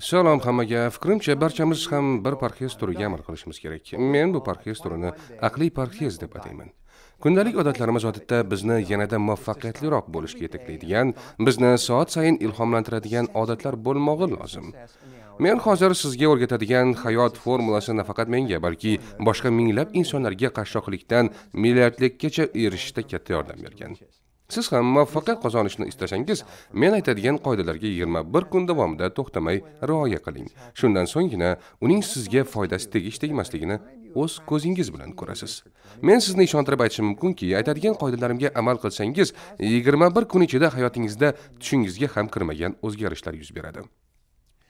Salom hammaga. Fikrimcha, barchamiz ham bir parxez turiga amal qilishimiz kerak. Men bu parxez turini aqliy parxez deb atayman. Kundalik odatlarimiz odatda bizni yanada muvaffaqiyatliroq bo'lishga yetaklaydigan, bizni soat sayin ilhomlantiradigan odatlar bo'lmog'i lozim. Men hozir sizga o'rgatadigan hayot formulasi nafaqat menga, balki boshqa minglab insonlarga qashshoqlikdan milliardlikkacha erishishda katta yordam bergan. siz ham muvaffaqiyat qozonishni istasangiz men aytadigan qoidalarga 21 kun davomida to'xtamay rioya qiling shundan so'nggina uning sizga foydasi tegish tegmasligini o'z ko'zingiz bilan ko'rasiz men sizni ishontirib aytishim mumkinki aytadigan qoidalarimga amal qilsangiz 21 kun ichida hayotingizda tushingizga ham kirmagan o'zgarishlar yuz beradi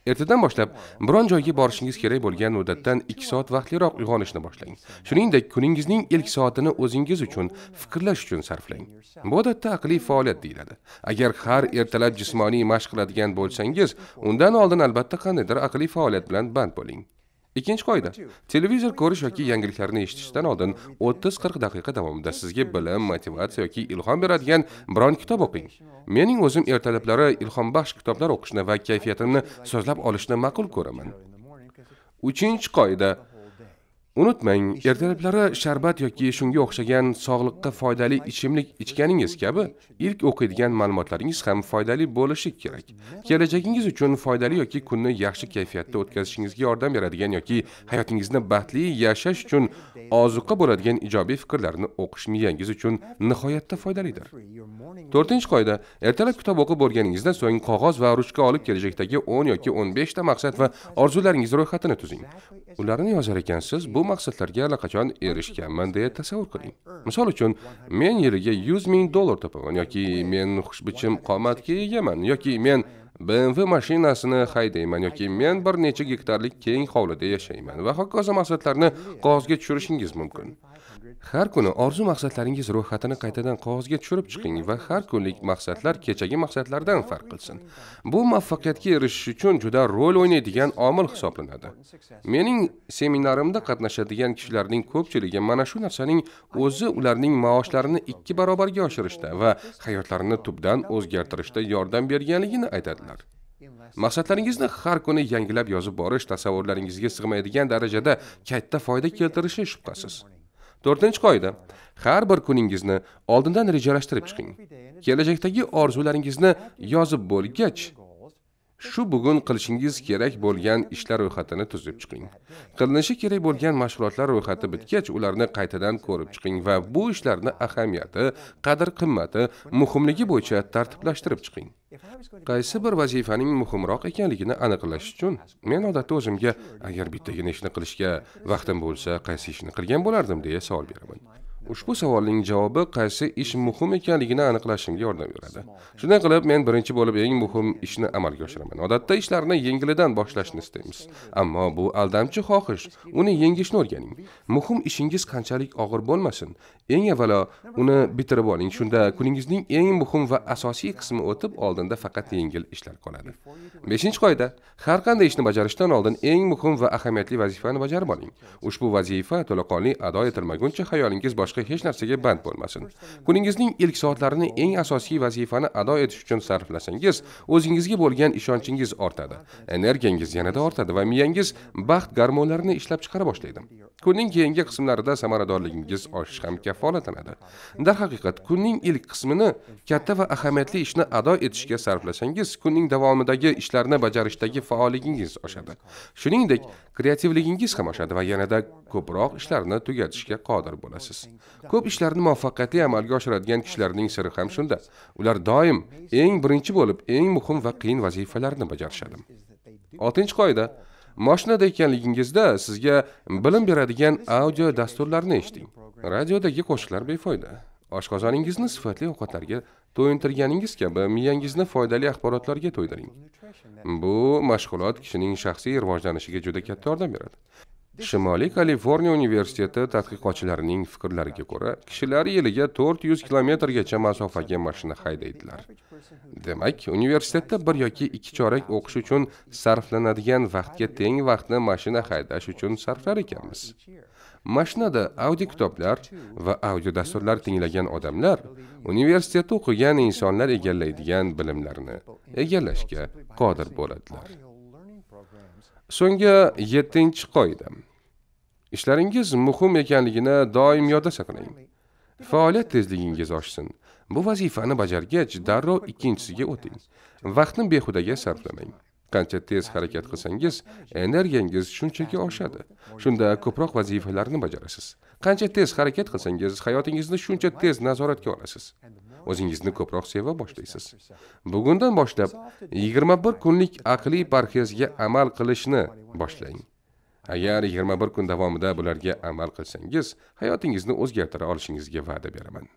ertadan boshlab biron joyga borishingiz kerak bo'lgan muddatdan 2 soat vaqtliroq uyg'onishni boshlang shuningdek kuningizning ilk soatini o'zingiz uchun fikrlash uchun sarflang bu odatda aqliy faoliyat deyiladi agar har ertalab jismoniy mashq qiladigan bo'lsangiz undan oldin albatta qandaydir aqliy faoliyat bilan band bo'ling ikkinchi qoida televizor ko'rish yoki yangiliklarni eshitishdan oldin 30-40 daqiqa davomida sizga bilim motivatsiya yoki ilhom beradigan biron kitob o'qing mening o'zim ertalablari ilhombaxsh kitoblar o'qishni va kayfiyatimni so'zlab olishni ma'qul ko'raman uchinchi qoida unutmang ertalablari sharbat yoki shunga o'xshagan sog'liqqa foydali ichimlik ichganingiz kabi ilk o'qiydigan ma'lumotlaringiz ham foydali bo'lishi kerak kelajagingiz uchun foydali yoki kunni yaxshi kayfiyatda o'tkazishingizga yordam beradigan yoki hayotingizni baxtli yashash uchun ozuqa bo'ladigan ijobiy fikrlarni o'qish miyangiz uchun nihoyatda foydalidir to'rtinchi qoida ertalab kitob o'qib bo'lganingizdan so'ng qog'oz va ruchka olib kelajakdagi o'n yoki o'n beshta maqsad va orzularingiz ro'yxatini tuzing ularni yozar ekansiz bu bu maqsadlarga allaqachon erishganman deya tasavvur qiling misol uchun men yiliga 100 ming dollar topaman yoki men xushbichim qomatga egaman yoki men BMW mashinasini haydayman yoki men bir necha gektarlik keng hovlida yashayman va hokazo maqsadlarni qog'ozga tushirishingiz mumkin har kuni orzu maqsadlaringiz ro'yxatini qaytadan qog'ozga tushirib chiqing va har kunlik maqsadlar kechagi maqsadlardan farq qilsin bu muvaffaqiyatga erishish uchun juda rol o'ynaydigan omil hisoblanadi mening seminarimda qatnashadigan kishilarning ko'pchiligi mana shu narsaning o'zi ularning maoshlarini ikki barobarga oshirishda va hayotlarini tubdan o'zgartirishda yordam berganligini aytadilar maqsadlaringizni har kuni yangilab yozib borish tasavvurlaringizga sig'maydigan darajada katta foyda keltirishi shubhasiz to'rtinchi qoida har bir kuningizni oldindan rejalashtirib chiqing kelajakdagi orzularingizni yozib bo'lgach shu bugun qilishingiz kerak bo'lgan ishlar ro'yxatini tuzib chiqing qilinishi kerak bo'lgan mashg'ulotlar ro'yxati bitgach ularni qaytadan ko'rib chiqing va bu ishlarni ahamiyati qadr qimmati muhimligi bo'yicha tartiblashtirib chiqing qaysi bir vazifaning muhimroq ekanligini aniqlash uchun men odatda o'zimga agar bittagina ishni qilishga vaqtim bo'lsa qaysi ishni qilgan bo'lardim deya savol beraman ushbu savolning javobi qaysi ish muhim ekanligini aniqlashimga yordam beradi shunday qilib men birinchi bo'lib eng muhim ishni amalga oshiraman odatda ishlarni yengilidan boshlashni istaymiz ammo bu aldamchi xohish uni yengishni o'rganing muhim ishingiz qanchalik og'ir bo'lmasin eng avvalo uni bitirib oling shunda kuningizning eng muhim va asosiy qismi o'tib oldinda faqat yengil ishlar qoladi beshinchi qoida har qanday ishni bajarishdan oldin eng muhim va ahamiyatli vazifani bajarib oling ushbu vazifa to'laqonli ado etilmaguncha xayolingiz boshqa boshqa hech narsaga band bo'lmasin kuningizning ilk soatlarini eng asosiy vazifani ado etish uchun sarflasangiz o'zingizga bo'lgan ishonchingiz ortadi energiyangiz yanada ortadi va miyangiz baxt garmonlarini ishlab chiqara boshlaydi kunning keyingi qismlarida samaradorligingiz oshishi ham kafolatlanadi darhaqiqat kunning ilk qismini katta va ahamiyatli ishni ado etishga sarflasangiz kunning davomidagi ishlarni bajarishdagi faolligingiz oshadi shuningdek kreativligingiz ham oshadi va yanada ko'proq ishlarni tugatishga qodir bo'lasiz ko'p ishlarni muvaffaqiyatli amalga oshiradigan kishilarning siri ham shunda ular doim eng birinchi bo'lib eng muhim va qiyin vazifalarni bajarishadi oltinchi qoida moshinada ekanligingizda sizga bilim beradigan audio dasturlarni eshiting radiodagi qo'shiqlar befoyda oshqozoningizni sifatli ovqatlarga to'yintirganingiz kabi miyangizni foydali axborotlarga to'ydiring bu mashg'ulot kishining shaxsiy rivojlanishiga juda katta yordam beradi shimoliy kaliforniya universiteti tadqiqotchilarining fikrlariga ko'ra kishilar yiliga 400 yuz kilometrgacha masofaga mashina haydaydilar demak universitetda bir yoki ikki chorak o'qish uchun sarflanadigan vaqtga teng vaqtni mashina haydash uchun sarflar ekanmiz mashinada audio kitoblar va audio dasturlar tinglagan odamlar universitetda o'qigan insonlar egallaydigan bilimlarni egallashga qodir bo'ladilar so'nggi yettinchi qoida Ishlaringiz muhim ekanligini doim yodda saqlang. Faoliyat tezligingiz oshsin. Bu vazifani bajargach, darrov ikkinchisiga o'ting. Vaqtni behudaga sarflamang. Qancha tez harakat qilsangiz, energiyangiz shunchaki oshadi. Shunda ko'proq vazifalarni bajarasiz. Qancha tez harakat qilsangiz, hayotingizni shuncha tez nazoratga olasiz. O'zingizni ko'proq seva boshlaysiz. Bugundan boshlab 21 kunlik aqliy parhezga amal qilishni boshlang. agar 21 kun davomida bularga amal qilsangiz hayotingizni o'zgartira olishingizga va'da beraman